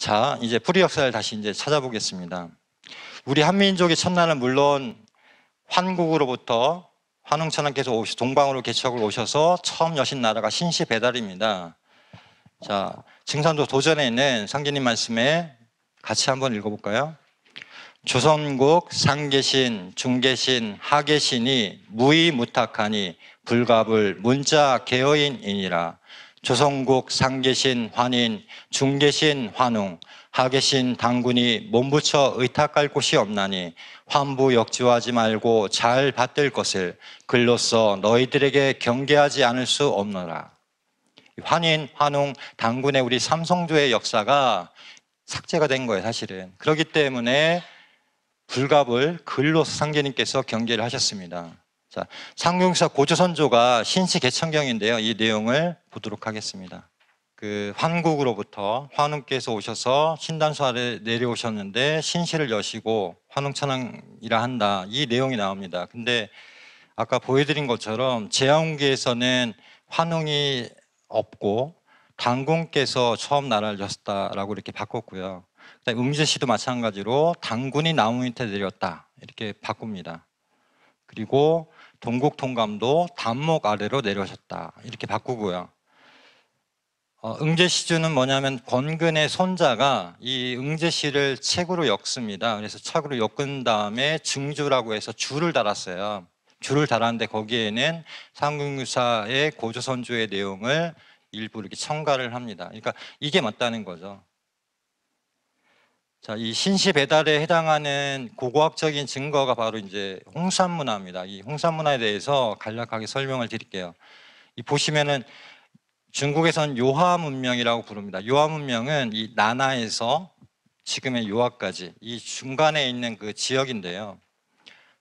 자, 이제 뿌리 역사를 다시 이제 찾아보겠습니다. 우리 한민족의 첫날은 물론 환국으로부터 환웅천왕께서 오시, 동방으로 개척을 오셔서 처음 여신 나라가 신시 배달입니다. 자, 증산도 도전에 있는 상진님 말씀에 같이 한번 읽어볼까요? 조선국 상계신, 중계신, 하계신이 무의무탁하니 불갑을 문자 개어인이니라. 조성국 상계신 환인, 중계신 환웅, 하계신 당군이 몸부처 의탁할 곳이 없나니 환부 역주하지 말고 잘 받들 것을 글로써 너희들에게 경계하지 않을 수 없노라. 환인, 환웅, 당군의 우리 삼성조의 역사가 삭제가 된 거예요, 사실은. 그렇기 때문에 불갑을 글로 상계님께서 경계를 하셨습니다. 자, 상용사 고조선조가 신시 개천경인데요. 이 내용을 보도록 하겠습니다. 그 환국으로부터 환웅께서 오셔서 신단수 아래 내려오셨는데 신시를 여시고 환웅천왕이라 한다. 이 내용이 나옵니다. 근데 아까 보여드린 것처럼 제왕기에서는 환웅이 없고 당군께서 처음 나라를 여셨다라고 이렇게 바꿨고요. 음제시도 마찬가지로 당군이 나무 밑에 내렸다 이렇게 바꿉니다. 그리고 동국 통감도 단목 아래로 내려오셨다. 이렇게 바꾸고요. 어, 응제시주는 뭐냐면 권근의 손자가 이 응제시를 책으로 엮습니다. 그래서 책으로 엮은 다음에 증주라고 해서 줄을 달았어요. 줄을 달았는데 거기에는 상궁유사의 고조선조의 내용을 일부 이렇게 첨가를 합니다. 그러니까 이게 맞다는 거죠. 자, 이 신시 배달에 해당하는 고고학적인 증거가 바로 이제 홍산 문화입니다. 이 홍산 문화에 대해서 간략하게 설명을 드릴게요. 이 보시면은 중국에선 요하 문명이라고 부릅니다. 요하 문명은 이 나나에서 지금의 요하까지 이 중간에 있는 그 지역인데요.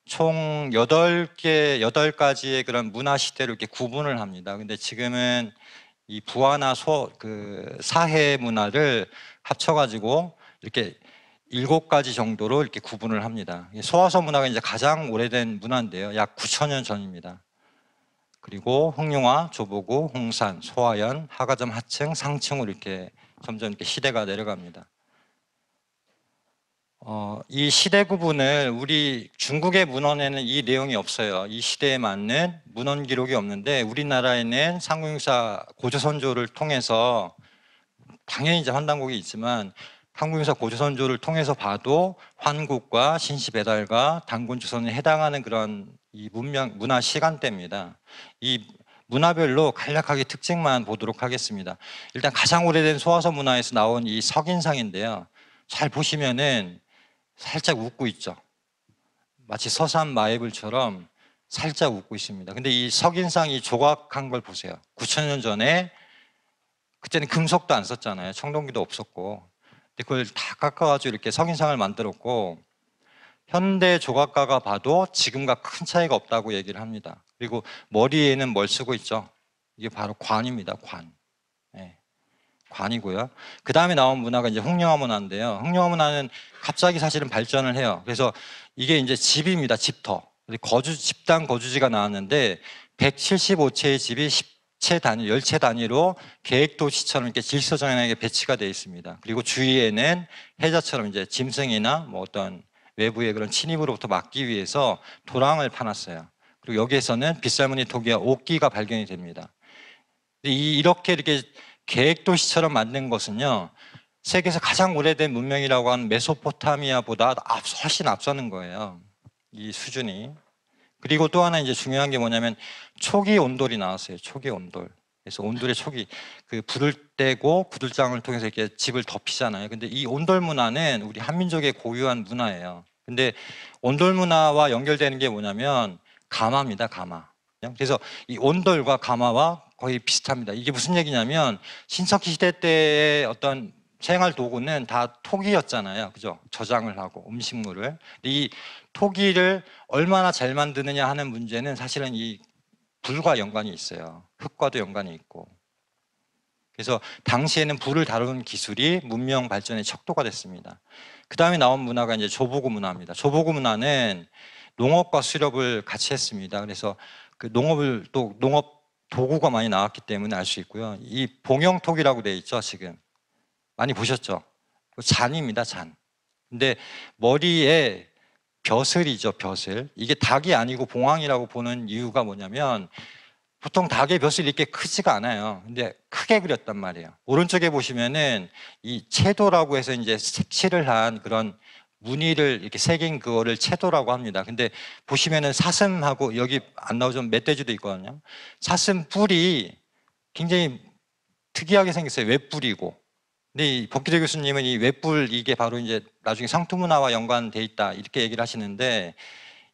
총8개8 가지의 그런 문화 시대로 이렇게 구분을 합니다. 근데 지금은 이 부하나 소, 그 사해 문화를 합쳐가지고 이렇게 일곱 가지 정도로 이렇게 구분을 합니다. 소아서 문화가 이제 가장 오래된 문화인데요. 약 9천 년 전입니다. 그리고 흥룡화, 조보구, 홍산, 소화연, 하가점 하층, 상층으로 이렇게 점점 이렇게 시대가 내려갑니다. 어, 이 시대 구분을 우리 중국의 문헌에는 이 내용이 없어요. 이 시대에 맞는 문헌 기록이 없는데 우리나라에는 상공유사 고조선조를 통해서 당연히 이제 환단곡이 있지만 한국에서 고조선조를 통해서 봐도 환국과 신시배달과 단군조선에 해당하는 그런 이 문명 문화 시간대입니다. 이 문화별로 간략하게 특징만 보도록 하겠습니다. 일단 가장 오래된 소화서 문화에서 나온 이 석인상인데요. 잘 보시면은 살짝 웃고 있죠. 마치 서산 마이블처럼 살짝 웃고 있습니다. 근데 이 석인상이 조각한 걸 보세요. 9 0 0 0년 전에 그때는 금속도 안 썼잖아요. 청동기도 없었고 그걸 다 깎아가지고 이렇게 성인상을 만들었고 현대 조각가가 봐도 지금과 큰 차이가 없다고 얘기를 합니다. 그리고 머리에는 뭘 쓰고 있죠? 이게 바로 관입니다. 관. 네. 관이고요. 그 다음에 나온 문화가 이제 홍령화 문화인데요. 홍령화 문화는 갑자기 사실은 발전을 해요. 그래서 이게 이제 집입니다. 집터. 거주 집단 거주지가 나왔는데 175채의 집이 채 단위, 열채 단위로 계획 도시처럼 이렇게 질서 정연하게 배치가 되어 있습니다. 그리고 주위에는 해자처럼 이제 짐승이나 뭐 어떤 외부의 그런 침입으로부터 막기 위해서 도랑을 파놨어요. 그리고 여기에서는 빗살무늬 토기와 옥기가 발견이 됩니다. 이, 이렇게 이렇게 계획 도시처럼 만든 것은요, 세계에서 가장 오래된 문명이라고 하는 메소포타미아보다 앞, 훨씬 앞서는 거예요. 이 수준이. 그리고 또 하나 이제 중요한 게 뭐냐면 초기 온돌이 나왔어요. 초기 온돌. 그래서 온돌의 초기 그 불을 떼고 구들장을 통해서 이렇게 집을 덮이잖아요. 근데 이 온돌 문화는 우리 한민족의 고유한 문화예요. 근데 온돌 문화와 연결되는 게 뭐냐면 가마입니다. 가마. 그래서 이 온돌과 가마와 거의 비슷합니다. 이게 무슨 얘기냐면 신석기 시대 때의 어떤 생활 도구는 다 토기였잖아요. 그죠? 저장을 하고 음식물을. 이 토기를 얼마나 잘 만드느냐 하는 문제는 사실은 이 불과 연관이 있어요. 흙과도 연관이 있고. 그래서 당시에는 불을 다루는 기술이 문명 발전의 척도가 됐습니다. 그 다음에 나온 문화가 이제 조보구 문화입니다. 조보구 문화는 농업과 수렵을 같이 했습니다. 그래서 그 농업을 또 농업 도구가 많이 나왔기 때문에 알 수 있고요. 이 봉영토기라고 되 있죠, 지금. 많이 보셨죠? 잔입니다, 잔. 근데 머리에 벼슬이죠, 벼슬. 이게 닭이 아니고 봉황이라고 보는 이유가 뭐냐면 보통 닭의 벼슬 이렇게 크지가 않아요. 근데 크게 그렸단 말이에요. 오른쪽에 보시면은 이 채도라고 해서 이제 색칠을 한 그런 무늬를 이렇게 새긴 그거를 채도라고 합니다. 근데 보시면은 사슴하고 여기 안 나오죠. 멧돼지도 있거든요. 사슴 뿔이 굉장히 특이하게 생겼어요. 웹뿔이고. 근데 네, 이 복희대 교수님은 이 외뿔 이게 바로 이제 나중에 상투문화와 연관돼 있다 이렇게 얘기를 하시는데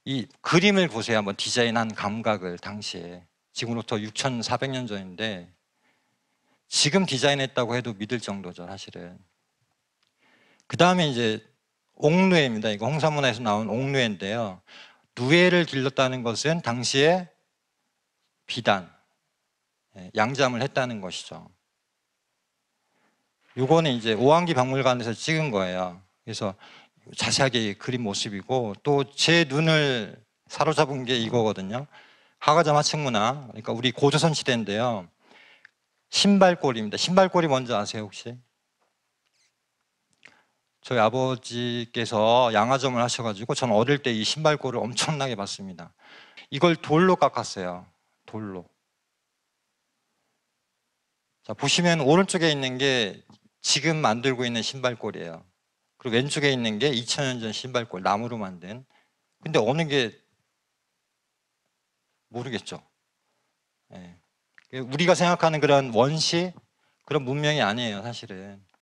이 그림을 보세요. 한번 디자인한 감각을 당시에 지금으로부터 6,400년 전인데 지금 디자인했다고 해도 믿을 정도죠 사실은. 그 다음에 이제 옥루에입니다. 이거 홍사문화에서 나온 옥루에인데요. 누에를 길렀다는 것은 당시에 비단, 예, 양잠을 했다는 것이죠. 요거는 이제 오한기 박물관에서 찍은 거예요. 그래서 자세하게 그린 모습이고 또 제 눈을 사로잡은 게 이거거든요. 하가자마측 문화. 그러니까 우리 고조선 시대인데요. 신발골입니다. 신발골이 뭔지 아세요, 혹시? 저희 아버지께서 양화점을 하셔가지고 저 어릴 때 이 신발골을 엄청나게 봤습니다. 이걸 돌로 깎았어요. 돌로. 자, 보시면 오른쪽에 있는 게 지금 만들고 있는 신발골이에요. 그리고 왼쪽에 있는 게 2000년 전 신발골, 나무로 만든. 근데 어느 게 모르겠죠. 예. 우리가 생각하는 그런 원시 그런 문명이 아니에요, 사실은.